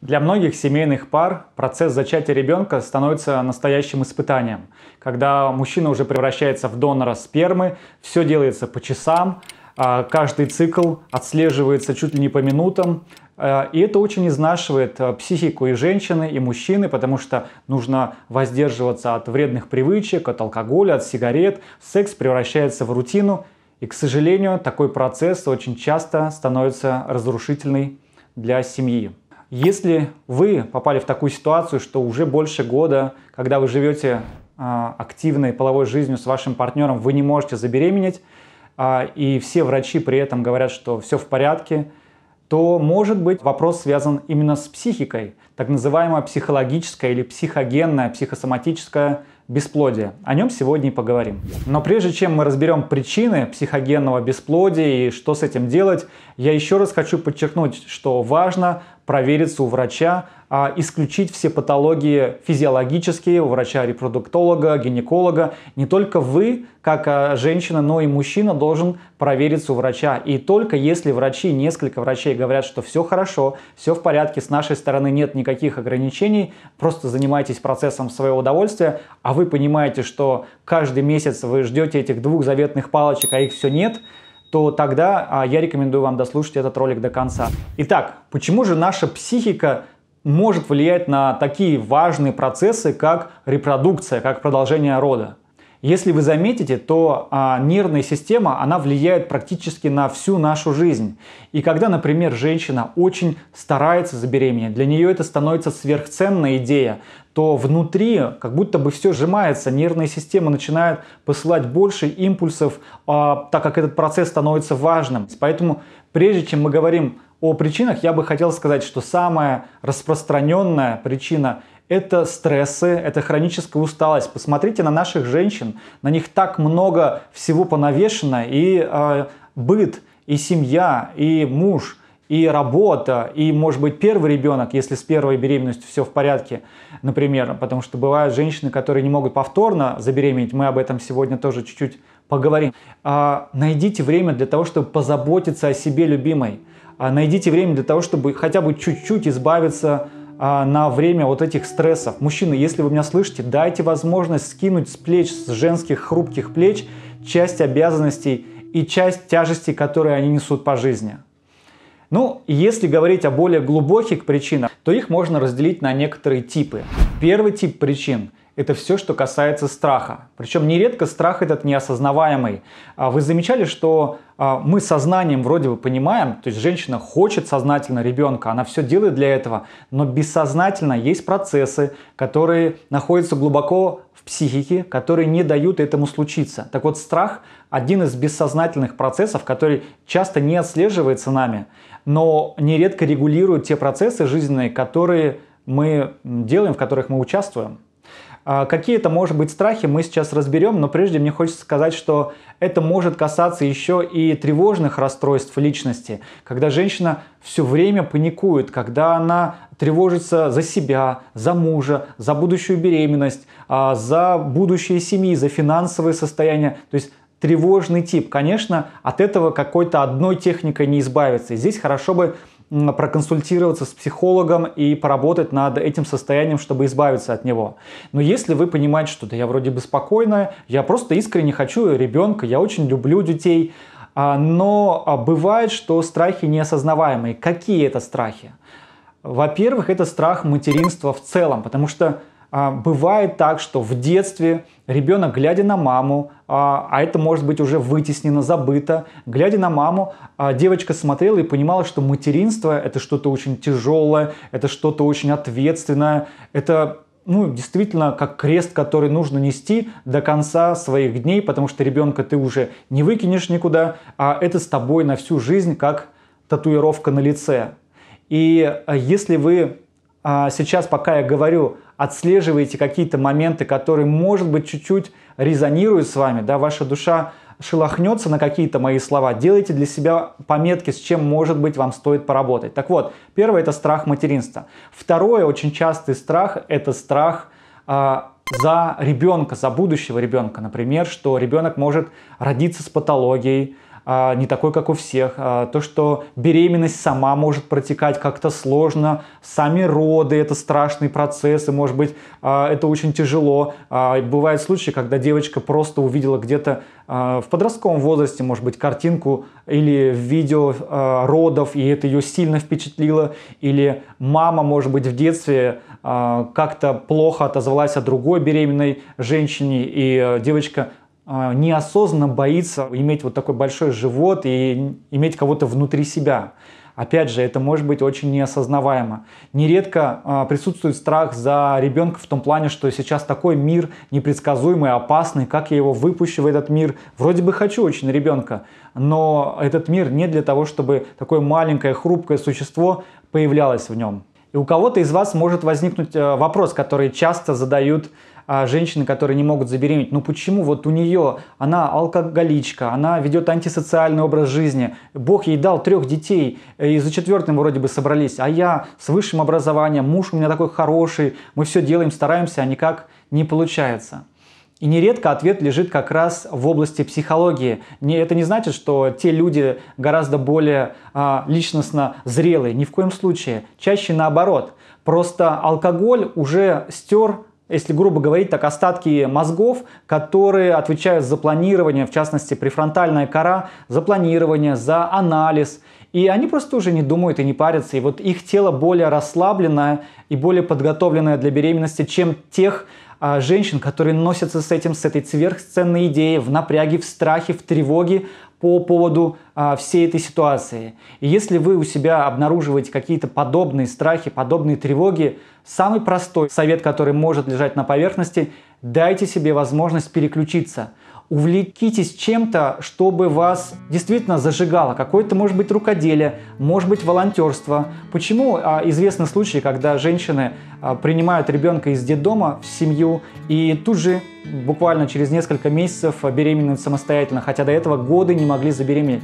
Для многих семейных пар процесс зачатия ребенка становится настоящим испытанием. Когда мужчина уже превращается в донора спермы, все делается по часам, а, каждый цикл отслеживается чуть ли не по минутам, а, и это очень изнашивает а, психику и женщины, и мужчины, потому что нужно воздерживаться от вредных привычек, от алкоголя, от сигарет. Секс превращается в рутину, и, к сожалению, такой процесс очень часто становится разрушительный для семьи. Если вы попали в такую ситуацию, что уже больше года, когда вы живете а, активной половой жизнью с вашим партнером, вы не можете забеременеть, а, и все врачи при этом говорят, что все в порядке, то может быть вопрос связан именно с психикой, так называемое психологическое или психогенное, психосоматическое бесплодие. О нем сегодня и поговорим. Но прежде чем мы разберем причины психогенного бесплодия и что с этим делать, я еще раз хочу подчеркнуть, что важно провериться у врача, а, исключить все патологии физиологические у врача-репродуктолога, гинеколога. Не только вы, как а, женщина, но и мужчина должен провериться у врача. И только если врачи, несколько врачей говорят, что все хорошо, все в порядке, с нашей стороны нет никаких ограничений, просто занимайтесь процессом своего удовольствия. а вы понимаете, что каждый месяц вы ждете этих двух заветных палочек, а их все нет – то тогда а, я рекомендую вам дослушать этот ролик до конца. Итак, почему же наша психика может влиять на такие важные процессы, как репродукция, как продолжение рода? Если вы заметите, то а, нервная система, она влияет практически на всю нашу жизнь. И когда, например, женщина очень старается забеременеть, для нее это становится сверхценная идея, то внутри как будто бы все сжимается, нервная система начинает посылать больше импульсов, а, так как этот процесс становится важным. Поэтому прежде чем мы говорим о причинах, я бы хотел сказать, что самая распространенная причина – это стрессы, это хроническая усталость. Посмотрите на наших женщин, на них так много всего понавешено, и э, быт, и семья, и муж, и работа, и, может быть, первый ребенок, если с первой беременностью все в порядке, например, потому что бывают женщины, которые не могут повторно забеременеть, мы об этом сегодня тоже чуть-чуть поговорим. А, найдите время для того, чтобы позаботиться о себе любимой. А, найдите время для того, чтобы хотя бы чуть-чуть избавиться а, на время вот этих стрессов. Мужчины, если вы меня слышите, дайте возможность скинуть с плеч, с женских хрупких плеч, часть обязанностей и часть тяжести, которые они несут по жизни. Ну, если говорить о более глубоких причинах, то их можно разделить на некоторые типы. Первый тип причин – это все, что касается страха. Причем нередко страх этот неосознаваемый. А вы замечали, что а, мы сознанием вроде бы понимаем, то есть женщина хочет сознательно ребенка, она все делает для этого, но бессознательно есть процессы, которые находятся глубоко в психике, которые не дают этому случиться. Так вот, страх – один из бессознательных процессов, который часто не отслеживается нами, но нередко регулирует те процессы жизненные, которые мы делаем, в которых мы участвуем. А Какие-то, может быть, страхи мы сейчас разберем, но прежде мне хочется сказать, что это может касаться еще и тревожных расстройств личности, когда женщина все время паникует, когда она тревожится за себя, за мужа, за будущую беременность, а, за будущее семьи, за финансовое состояние. То есть тревожный тип. Конечно, от этого какой-то одной техникой не избавиться. И здесь хорошо бы проконсультироваться с психологом и поработать над этим состоянием, чтобы избавиться от него. Но если вы понимаете, что да, я вроде бы спокойная, я просто искренне хочу ребенка, я очень люблю детей, а, но а, бывает, что страхи неосознаваемые. Какие это страхи? Во-первых, это страх материнства в целом, потому что а, бывает так, что в детстве ребенок, глядя на маму, а, а это может быть уже вытеснено, забыто, глядя на маму, а, девочка смотрела и понимала, что материнство это что-то очень тяжелое, это что-то очень ответственное, это ну, действительно, как крест, который нужно нести до конца своих дней, потому что ребенка ты уже не выкинешь никуда, а это с тобой на всю жизнь, как татуировка на лице. И если вы а сейчас, пока я говорю, отслеживаете какие-то моменты, которые, может быть, чуть-чуть резонируют с вами, да, ваша душа шелохнется на какие-то мои слова, делайте для себя пометки, с чем, может быть, вам стоит поработать. Так вот, первое – это страх материнства. Второе, очень частый страх – это страх э, за ребенка, за будущего ребенка. Например, что ребенок может родиться с патологией, а, не такой, как у всех, а, то, что беременность сама может протекать как-то сложно, сами роды это страшный процесс, и может быть а, это очень тяжело. бывают случаи, когда девочка просто увидела где-то в подростковом возрасте, может быть, картинку или видео родов, и это ее сильно впечатлило, или мама, может быть, в детстве как-то плохо отозвалась о другой беременной женщине, и девочка а, неосознанно боится иметь вот такой большой живот и иметь кого-то внутри себя. Опять же, это может быть очень неосознаваемо. Нередко э, присутствует страх за ребенка в том плане, что сейчас такой мир непредсказуемый, опасный, как я его выпущу в этот мир. Вроде бы хочу очень ребенка, но этот мир не для того, чтобы такое маленькое хрупкое существо появлялось в нем. И у кого-то из вас может возникнуть э, вопрос, который часто задают а, женщины, которые не могут забеременеть. Ну почему вот у нее, она алкоголичка, она ведет антисоциальный образ жизни, Бог ей дал трех детей, э, и за четвертым вроде бы собрались, а я с высшим образованием, муж у меня такой хороший, мы все делаем, стараемся, а никак не получается. И нередко ответ лежит как раз в области психологии. Не, это не значит, что те люди гораздо более а, личностно зрелые. Ни в коем случае. Чаще наоборот. Просто алкоголь уже стер если грубо говорить, так остатки мозгов, которые отвечают за планирование, в частности префронтальная кора, за планирование, за анализ. И они просто уже не думают и не парятся. И вот их тело более расслабленное и более подготовленное для беременности, чем тех а, женщин, которые носятся с этим, с этой сверхценной идеей в напряге, в страхе, в тревоге по поводу а, всей этой ситуации. И если вы у себя обнаруживаете какие-то подобные страхи, подобные тревоги, самый простой совет, который может лежать на поверхности, дайте себе возможность переключиться. Увлекитесь чем-то, чтобы вас действительно зажигало. Какое-то может быть рукоделие, может быть волонтерство. Почему а, известны случаи, когда женщины а, принимают ребенка из детдома в семью и тут же буквально через несколько месяцев беременеют самостоятельно, хотя до этого годы не могли забеременеть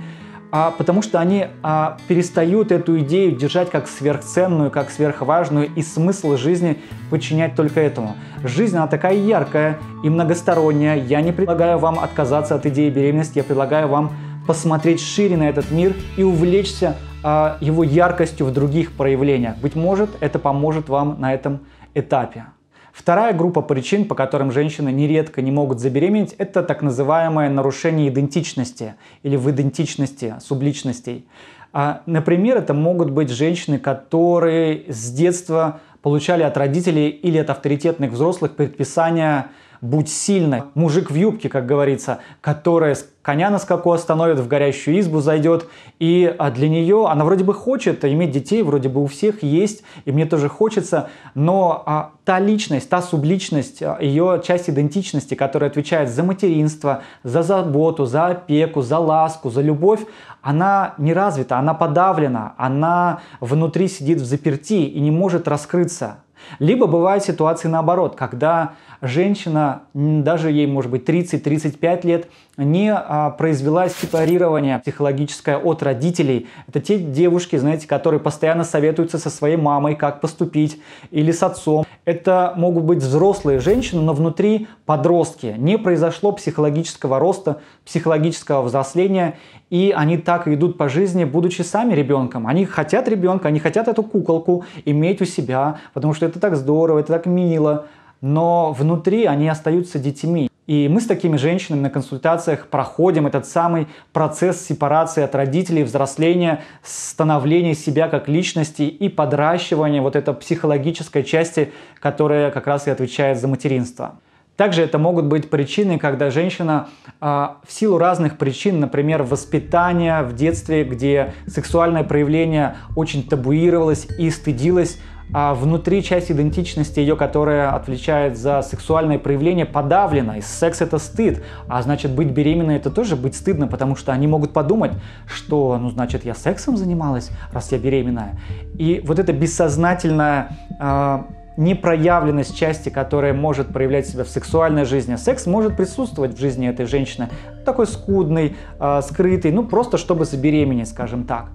а потому что они а, перестают эту идею держать как сверхценную, как сверхважную, и смысл жизни подчинять только этому. Жизнь, она такая яркая и многосторонняя. Я не предлагаю вам отказаться от идеи беременности, я предлагаю вам посмотреть шире на этот мир и увлечься а, его яркостью в других проявлениях. Быть может, это поможет вам на этом этапе. Вторая группа причин, по которым женщины нередко не могут забеременеть, это так называемое нарушение идентичности или в идентичности субличностей. А, например, это могут быть женщины, которые с детства получали от родителей или от авторитетных взрослых предписания будь сильной. Мужик в юбке, как говорится, которая коня на скаку остановит, в горящую избу зайдет. И а, для нее, она вроде бы хочет иметь детей, вроде бы у всех есть, и мне тоже хочется, но а, та личность, та субличность, а, ее часть идентичности, которая отвечает за материнство, за заботу, за опеку, за ласку, за любовь, она не развита, она подавлена, она внутри сидит в заперти и не может раскрыться. Либо бывают ситуации наоборот, когда женщина, даже ей может быть 30-35 лет, не а, произвела сепарирование психологическое от родителей. Это те девушки, знаете, которые постоянно советуются со своей мамой, как поступить, или с отцом. Это могут быть взрослые женщины, но внутри подростки. Не произошло психологического роста, психологического взросления, и они так идут по жизни, будучи сами ребенком. Они хотят ребенка, они хотят эту куколку иметь у себя, потому что это так здорово, это так мило, но внутри они остаются детьми. И мы с такими женщинами на консультациях проходим этот самый процесс сепарации от родителей, взросления, становления себя как личности и подращивания вот этой психологической части, которая как раз и отвечает за материнство. Также это могут быть причины, когда женщина э, в силу разных причин, например, воспитания в детстве, где сексуальное проявление очень табуировалось и стыдилось, а внутри часть идентичности ее, которая отвечает за сексуальное проявление, подавлена. И секс это стыд, а значит быть беременной это тоже быть стыдно, потому что они могут подумать, что, ну значит я сексом занималась, раз я беременная. И вот это бессознательное э, непроявленность части, которая может проявлять себя в сексуальной жизни. А секс может присутствовать в жизни этой женщины, такой скудный, а, скрытый, ну просто чтобы забеременеть, скажем так.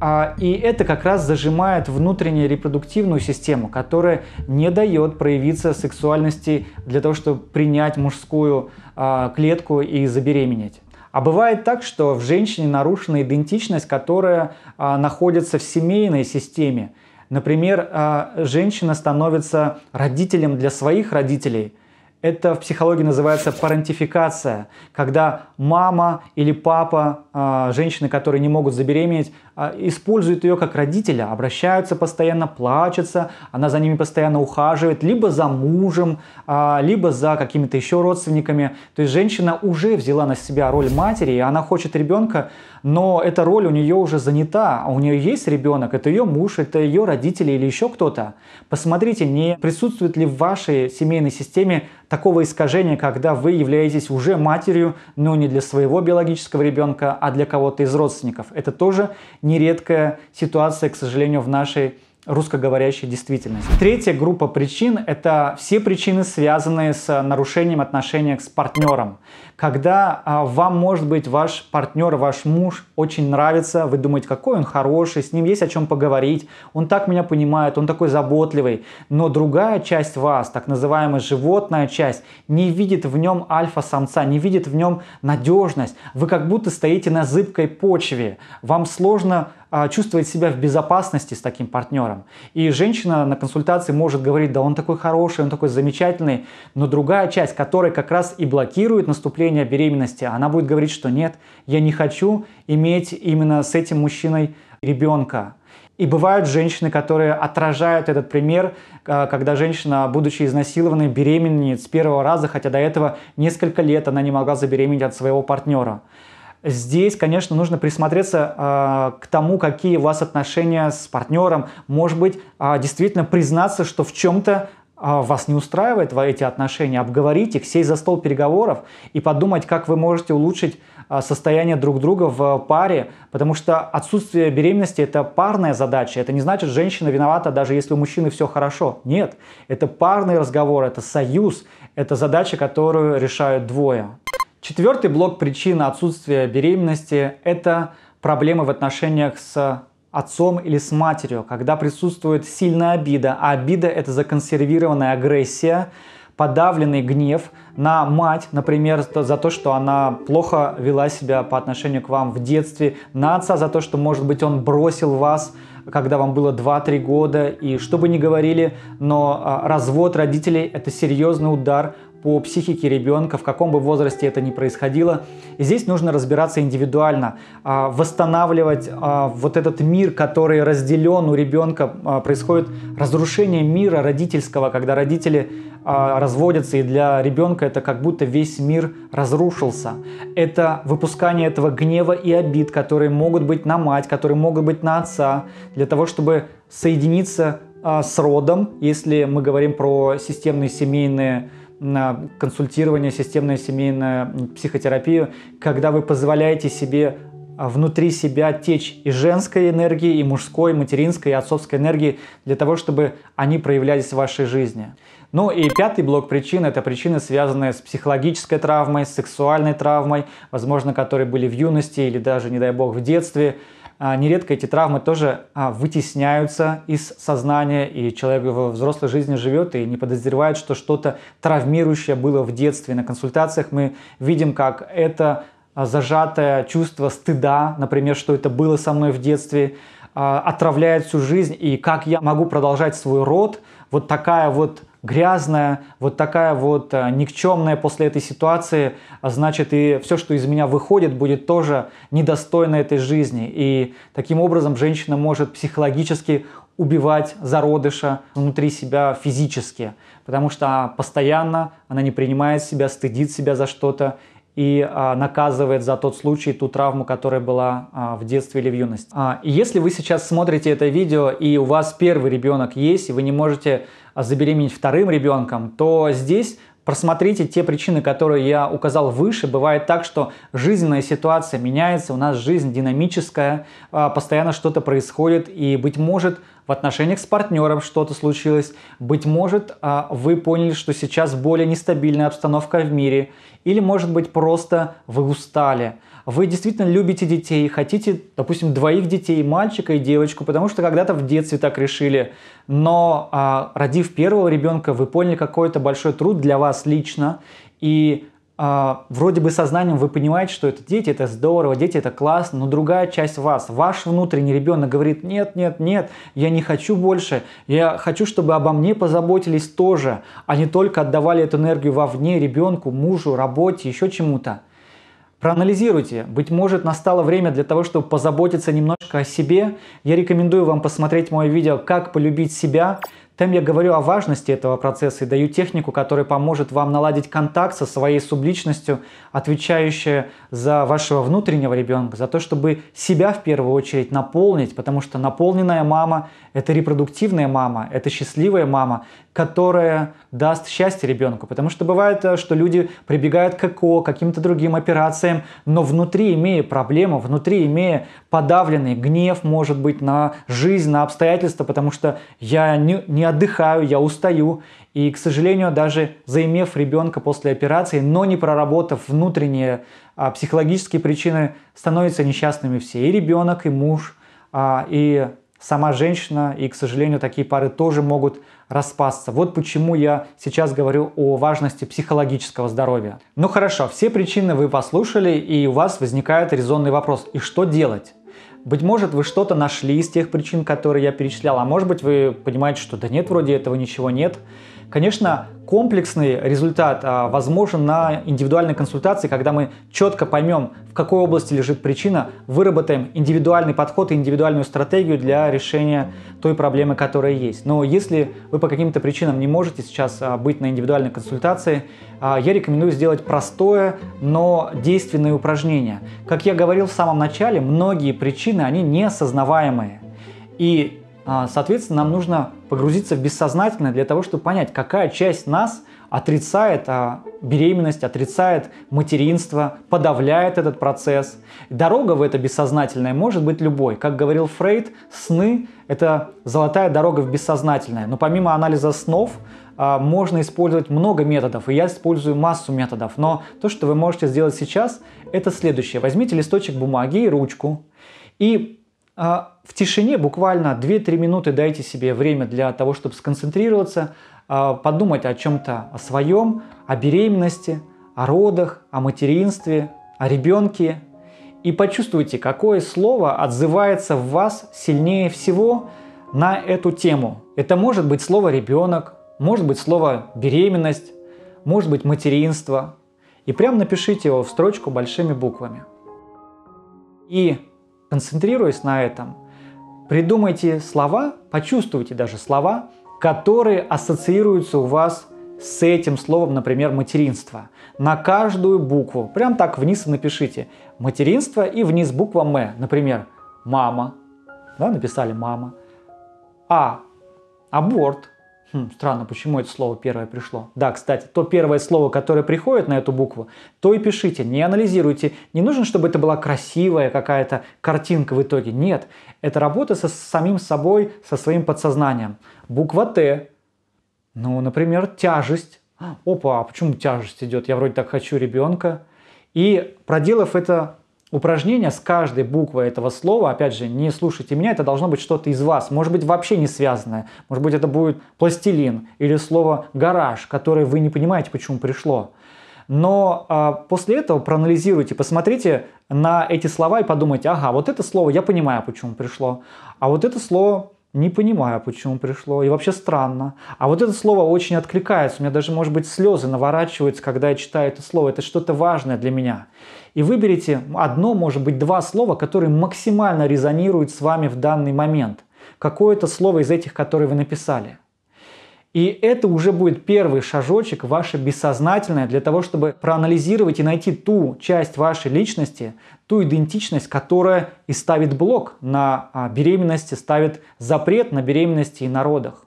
А, и это как раз зажимает внутреннюю репродуктивную систему, которая не дает проявиться сексуальности для того, чтобы принять мужскую клетку и забеременеть. А бывает так, что в женщине нарушена идентичность, которая находится в семейной системе. Например, а, женщина становится родителем для своих родителей. Это в психологии называется парентификация, когда мама или папа а, женщины, которые не могут забеременеть, а, используют ее как родителя, обращаются постоянно, плачутся, она за ними постоянно ухаживает, либо за мужем, либо за какими-то еще родственниками. То есть женщина уже взяла на себя роль матери, и она хочет ребенка но эта роль у нее уже занята, у нее есть ребенок, это ее муж, это ее родители или еще кто-то. Посмотрите, не присутствует ли в вашей семейной системе такого искажения, когда вы являетесь уже матерью, но не для своего биологического ребенка, а для кого-то из родственников. Это тоже нередкая ситуация, к сожалению, в нашей русскоговорящей действительности. Третья группа причин – это все причины, связанные с нарушением отношения с партнером когда а, вам, может быть, ваш партнер, ваш муж очень нравится, вы думаете, какой он хороший, с ним есть о чем поговорить, он так меня понимает, он такой заботливый, но другая часть вас, так называемая животная часть, не видит в нем альфа-самца, не видит в нем надежность, вы как будто стоите на зыбкой почве, вам сложно а, чувствовать себя в безопасности с таким партнером. И женщина на консультации может говорить, да он такой хороший, он такой замечательный, но другая часть, которая как раз и блокирует наступление беременности, она будет говорить, что нет, я не хочу иметь именно с этим мужчиной ребенка. И бывают женщины, которые отражают этот пример, а, когда женщина, будучи изнасилованной, беременеет с первого раза, хотя до этого несколько лет она не могла забеременеть от своего партнера. Здесь, конечно, нужно присмотреться э, к тому, какие у вас отношения с партнером. Может быть, э, действительно признаться, что в чем-то э, вас не устраивает эти отношения, обговорить их, сесть за стол переговоров и подумать, как вы можете улучшить э, состояние друг друга в паре, потому что отсутствие беременности – это парная задача. Это не значит, что женщина виновата, даже если у мужчины все хорошо. Нет, это парный разговор, это союз, это задача, которую решают двое. Четвертый блок причин отсутствия беременности – это проблемы в отношениях с отцом или с матерью, когда присутствует сильная обида, а обида – это законсервированная агрессия, подавленный гнев на мать, например, за то, что она плохо вела себя по отношению к вам в детстве, на отца за то, что, может быть, он бросил вас, когда вам было 2-3 года, и что бы ни говорили, но а, развод родителей – это серьезный удар по психике ребенка, в каком бы возрасте это ни происходило. И здесь нужно разбираться индивидуально, а, восстанавливать а, вот этот мир, который разделен у ребенка. А, происходит разрушение мира родительского, когда родители разводятся, и для ребенка это как будто весь мир разрушился. Это выпускание этого гнева и обид, которые могут быть на мать, которые могут быть на отца, для того, чтобы соединиться с родом, если мы говорим про системные семейные на консультирование, системная семейная психотерапию, когда вы позволяете себе а, внутри себя течь и женской энергии, и мужской, и материнской, и отцовской энергии для того, чтобы они проявлялись в вашей жизни. Ну и пятый блок причин – это причины, связанные с психологической травмой, с сексуальной травмой, возможно, которые были в юности или даже, не дай бог, в детстве – а, нередко эти травмы тоже а, вытесняются из сознания, и человек во взрослой жизни живет и не подозревает, что что-то травмирующее было в детстве. На консультациях мы видим, как это а, зажатое чувство стыда, например, что это было со мной в детстве, отравляет всю жизнь, и как я могу продолжать свой род, вот такая вот грязная, вот такая вот э, никчемная после этой ситуации, а значит и все, что из меня выходит, будет тоже недостойно этой жизни. И таким образом женщина может психологически убивать зародыша внутри себя физически, потому что постоянно она не принимает себя, стыдит себя за что-то и а, наказывает за тот случай, ту травму, которая была а, в детстве или в юности. А, и если вы сейчас смотрите это видео и у вас первый ребенок есть, и вы не можете а забеременеть вторым ребенком, то здесь просмотрите те причины, которые я указал выше. Бывает так, что жизненная ситуация меняется, у нас жизнь динамическая, а, постоянно что-то происходит, и, быть может, в отношениях с партнером что-то случилось, быть может, а, вы поняли, что сейчас более нестабильная обстановка в мире, или, может быть, просто вы устали вы действительно любите детей, хотите, допустим, двоих детей, мальчика и девочку, потому что когда-то в детстве так решили, но а, родив первого ребенка, вы поняли какой-то большой труд для вас лично, и а, вроде бы сознанием вы понимаете, что это дети, это здорово, дети это классно, но другая часть вас, ваш внутренний ребенок говорит, нет, нет, нет, я не хочу больше, я хочу, чтобы обо мне позаботились тоже, а не только отдавали эту энергию вовне, ребенку, мужу, работе, еще чему-то. Проанализируйте. Быть может, настало время для того, чтобы позаботиться немножко о себе. Я рекомендую вам посмотреть мое видео «Как полюбить себя». Там я говорю о важности этого процесса и даю технику, которая поможет вам наладить контакт со своей субличностью, отвечающая за вашего внутреннего ребенка, за то, чтобы себя в первую очередь наполнить, потому что наполненная мама – это репродуктивная мама, это счастливая мама, которая даст счастье ребенку. Потому что бывает, э, что люди прибегают к ЭКО, к каким-то другим операциям, но внутри, имея проблему, внутри, имея подавленный гнев, может быть, на жизнь, на обстоятельства, потому что я не, не отдыхаю, я устаю. И, к сожалению, даже заимев ребенка после операции, но не проработав внутренние а, психологические причины, становятся несчастными все. И ребенок, и муж, а, и сама женщина. И, к сожалению, такие пары тоже могут распасться. Вот почему я сейчас говорю о важности психологического здоровья. Ну хорошо, все причины вы послушали, и у вас возникает резонный вопрос. И что делать? Быть может, вы что-то нашли из тех причин, которые я перечислял, а может быть, вы понимаете, что да нет, вроде этого ничего нет. Конечно, комплексный результат а, возможен на индивидуальной консультации, когда мы четко поймем, в какой области лежит причина, выработаем индивидуальный подход и индивидуальную стратегию для решения той проблемы, которая есть. Но если вы по каким-то причинам не можете сейчас а, быть на индивидуальной консультации, а, я рекомендую сделать простое, но действенное упражнение. Как я говорил в самом начале, многие причины, они неосознаваемые. И а, соответственно, нам нужно погрузиться в бессознательное для того, чтобы понять, какая часть нас отрицает а, беременность, отрицает материнство, подавляет этот процесс. Дорога в это бессознательное может быть любой. Как говорил Фрейд, сны – это золотая дорога в бессознательное. Но помимо анализа снов, а, можно использовать много методов, и я использую массу методов. Но то, что вы можете сделать сейчас, это следующее. Возьмите листочек бумаги и ручку, и а, в тишине буквально 2-3 минуты дайте себе время для того, чтобы сконцентрироваться, а, подумать о чем-то о своем, о беременности, о родах, о материнстве, о ребенке. И почувствуйте, какое слово отзывается в вас сильнее всего на эту тему. Это может быть слово «ребенок», может быть слово «беременность», может быть «материнство». И прям напишите его в строчку большими буквами. И концентрируясь на этом, придумайте слова, почувствуйте даже слова, которые ассоциируются у вас с этим словом, например, материнство. На каждую букву, прям так вниз напишите материнство и вниз буква М, например, мама, да, написали мама, а, аборт, Хм, странно, почему это слово первое пришло. Да, кстати, то первое слово, которое приходит на эту букву, то и пишите, не анализируйте. Не нужно, чтобы это была красивая какая-то картинка в итоге. Нет, это работа со самим собой, со своим подсознанием. Буква Т, ну, например, тяжесть. Опа, а почему тяжесть идет? Я вроде так хочу ребенка. И проделав это упражнение с каждой буквой этого слова. Опять же, не слушайте меня, это должно быть что-то из вас. Может быть, вообще не связанное. Может быть, это будет пластилин или слово гараж, которое вы не понимаете, почему пришло. Но а, после этого проанализируйте, посмотрите на эти слова и подумайте, ага, вот это слово я понимаю, почему пришло, а вот это слово не понимаю, почему пришло. И вообще странно. А вот это слово очень откликается. У меня даже, может быть, слезы наворачиваются, когда я читаю это слово. Это что-то важное для меня. И выберите одно, может быть, два слова, которые максимально резонируют с вами в данный момент. Какое-то слово из этих, которые вы написали. И это уже будет первый шажочек ваше бессознательное для того, чтобы проанализировать и найти ту часть вашей личности, ту идентичность, которая и ставит блок на а, беременности, ставит запрет на беременности и на родах.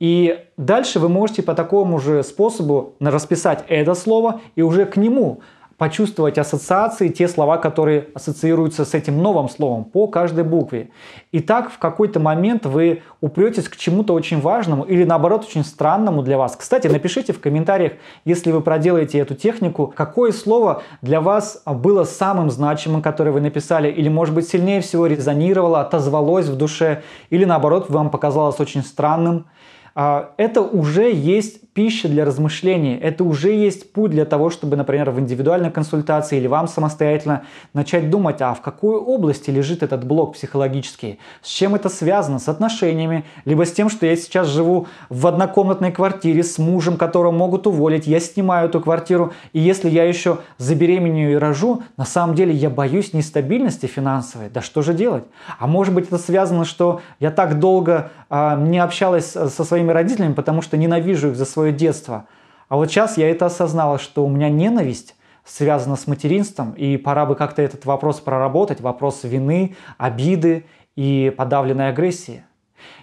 И дальше вы можете по такому же способу расписать это слово и уже к нему почувствовать ассоциации, те слова, которые ассоциируются с этим новым словом по каждой букве. И так в какой-то момент вы упретесь к чему-то очень важному или наоборот очень странному для вас. Кстати, напишите в комментариях, если вы проделаете эту технику, какое слово для вас было самым значимым, которое вы написали, или может быть сильнее всего резонировало, отозвалось в душе, или наоборот вам показалось очень странным. А, это уже есть пища для размышлений. Это уже есть путь для того, чтобы, например, в индивидуальной консультации или вам самостоятельно начать думать, а в какой области лежит этот блок психологический, с чем это связано, с отношениями, либо с тем, что я сейчас живу в однокомнатной квартире с мужем, которого могут уволить, я снимаю эту квартиру, и если я еще забеременею и рожу, на самом деле я боюсь нестабильности финансовой, да что же делать? А может быть это связано, что я так долго э, не общалась со своими родителями, потому что ненавижу их за свою свое детство. А вот сейчас я это осознала, что у меня ненависть связана с материнством, и пора бы как-то этот вопрос проработать, вопрос вины, обиды и подавленной агрессии.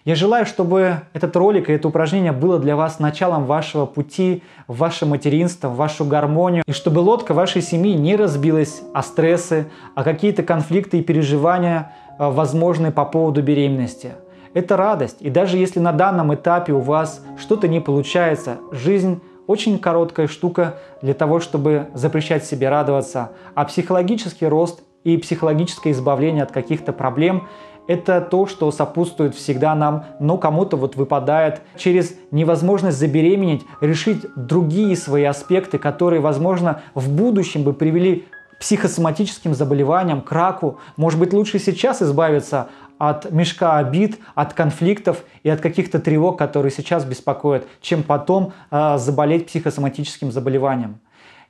Я желаю, чтобы этот ролик и это упражнение было для вас началом вашего пути, в ваше материнство, в вашу гармонию, и чтобы лодка вашей семьи не разбилась о стрессы, о какие-то конфликты и переживания, э, возможные по поводу беременности – это радость. И даже если на данном этапе у вас что-то не получается, жизнь очень короткая штука для того, чтобы запрещать себе радоваться. А психологический рост и психологическое избавление от каких-то проблем – это то, что сопутствует всегда нам, но кому-то вот выпадает через невозможность забеременеть, решить другие свои аспекты, которые, возможно, в будущем бы привели психосоматическим заболеваниям, к раку. Может быть, лучше сейчас избавиться от мешка обид, от конфликтов и от каких-то тревог, которые сейчас беспокоят, чем потом э, заболеть психосоматическим заболеванием.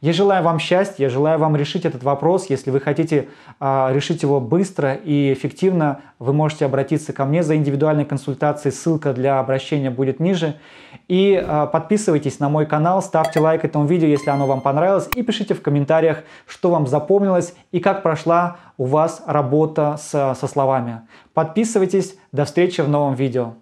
Я желаю вам счастья, я желаю вам решить этот вопрос. Если вы хотите э, решить его быстро и эффективно, вы можете обратиться ко мне за индивидуальной консультацией. Ссылка для обращения будет ниже. И э, подписывайтесь на мой канал, ставьте лайк этому видео, если оно вам понравилось, и пишите в комментариях, что вам запомнилось и как прошла у вас работа с, со словами. Подписывайтесь, до встречи в новом видео.